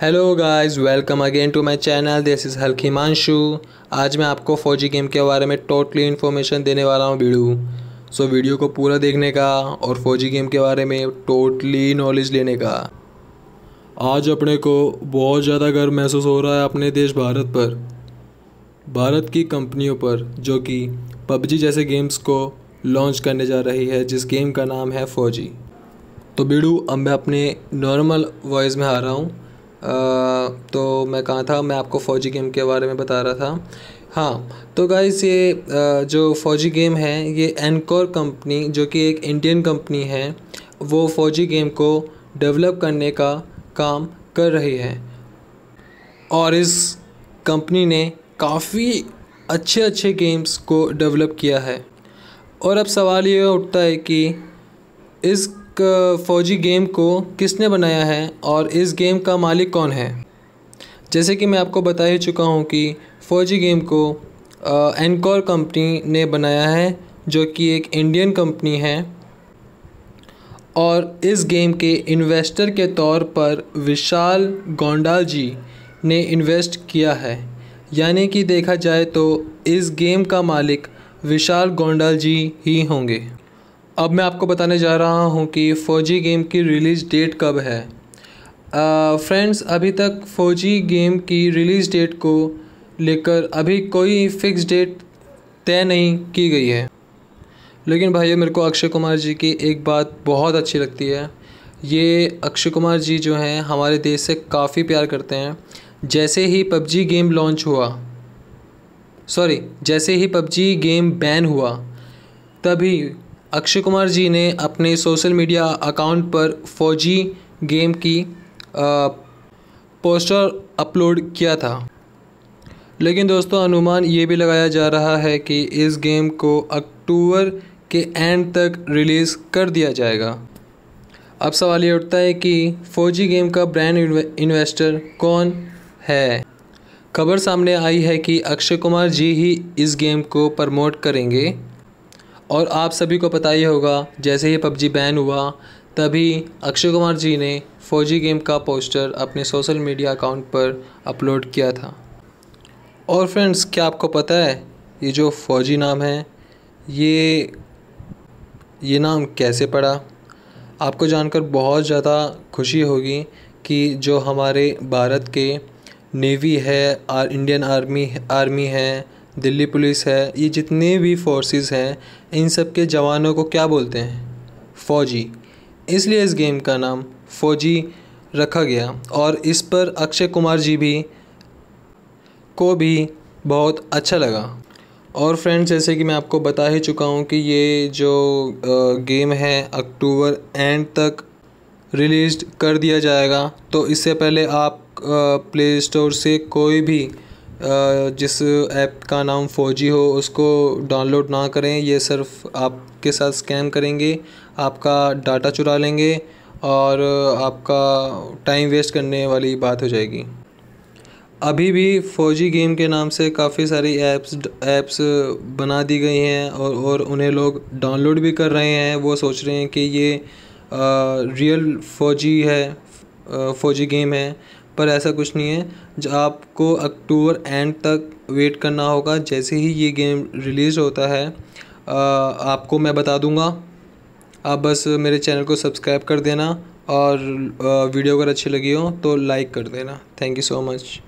hello guys welcome again to my channel this is Hulk Himanshu आज मैं आपको फौजी गेम के बारे में टोटली इन्फॉर्मेशन देने वाला हूँ बीड़ू सो so, वीडियो को पूरा देखने का और फौजी गेम के बारे में टोटली नॉलेज लेने का आज अपने को बहुत ज़्यादा गर्व महसूस हो रहा है अपने देश भारत पर भारत की कंपनियों पर जो कि पबजी जैसे गेम्स को लॉन्च करने जा रही है जिस गेम का नाम है फौजी तो बीड़ू अब मैं अपने नॉर्मल वॉइस में आ रहा हूँ तो मैं कहाँ था मैं आपको फ़ौजी गेम के बारे में बता रहा था हाँ तो गाइस ये आ, जो फ़ौजी गेम है ये एनकोर कंपनी जो कि एक इंडियन कंपनी है वो फ़ौजी गेम को डेवलप करने का काम कर रही है और इस कंपनी ने काफ़ी अच्छे अच्छे गेम्स को डेवलप किया है और अब सवाल ये उठता है कि इस फ़ौजी गेम को किसने बनाया है और इस गेम का मालिक कौन है जैसे कि मैं आपको बता ही चुका हूँ कि फ़ौजी गेम को एनकॉर कंपनी ने बनाया है जो कि एक इंडियन कंपनी है और इस गेम के इन्वेस्टर के तौर पर विशाल गोंडाल जी ने इन्वेस्ट किया है यानी कि देखा जाए तो इस गेम का मालिक विशाल गोंडाल जी ही होंगे अब मैं आपको बताने जा रहा हूँ कि फ़ौजी गेम की रिलीज़ डेट कब है फ्रेंड्स अभी तक फ़ौजी गेम की रिलीज़ डेट को लेकर अभी कोई फिक्स डेट तय नहीं की गई है लेकिन भाई मेरे को अक्षय कुमार जी की एक बात बहुत अच्छी लगती है ये अक्षय कुमार जी जो हैं हमारे देश से काफ़ी प्यार करते हैं जैसे ही पबजी गेम लॉन्च हुआ सॉरी जैसे ही पबजी गेम बैन हुआ तभी अक्षय कुमार जी ने अपने सोशल मीडिया अकाउंट पर फौजी गेम की पोस्टर अपलोड किया था लेकिन दोस्तों अनुमान ये भी लगाया जा रहा है कि इस गेम को अक्टूबर के एंड तक रिलीज़ कर दिया जाएगा अब सवाल ये उठता है कि फौजी गेम का ब्रांड इन्वेस्टर कौन है खबर सामने आई है कि अक्षय कुमार जी ही इस गेम को प्रमोट करेंगे और आप सभी को पता ही होगा जैसे ही पबजी बैन हुआ तभी अक्षय कुमार जी ने फौजी गेम का पोस्टर अपने सोशल मीडिया अकाउंट पर अपलोड किया था और फ्रेंड्स क्या आपको पता है ये जो फौजी नाम है ये ये नाम कैसे पड़ा आपको जानकर बहुत ज़्यादा खुशी होगी कि जो हमारे भारत के नेवी है आर इंडियन आर्मी आर्मी है दिल्ली पुलिस है ये जितने भी फोर्सेस हैं इन सब के जवानों को क्या बोलते हैं फौजी इसलिए इस गेम का नाम फौजी रखा गया और इस पर अक्षय कुमार जी भी को भी बहुत अच्छा लगा और फ्रेंड्स जैसे कि मैं आपको बता ही चुका हूँ कि ये जो गेम है अक्टूबर एंड तक रिलीज़ कर दिया जाएगा तो इससे पहले आप प्ले स्टोर से कोई भी जिस ऐप का नाम फौजी हो उसको डाउनलोड ना करें ये सिर्फ आपके साथ स्कैम करेंगे आपका डाटा चुरा लेंगे और आपका टाइम वेस्ट करने वाली बात हो जाएगी अभी भी फौजी गेम के नाम से काफ़ी सारी ऐप्स ऐप्स बना दी गई हैं और और उन्हें लोग डाउनलोड भी कर रहे हैं वो सोच रहे हैं कि ये आ, रियल फौजी है फौजी गेम है पर ऐसा कुछ नहीं है आपको अक्टूबर एंड तक वेट करना होगा जैसे ही ये गेम रिलीज़ होता है आपको मैं बता दूँगा आप बस मेरे चैनल को सब्सक्राइब कर देना और वीडियो अगर अच्छी लगी हो तो लाइक कर देना थैंक यू सो मच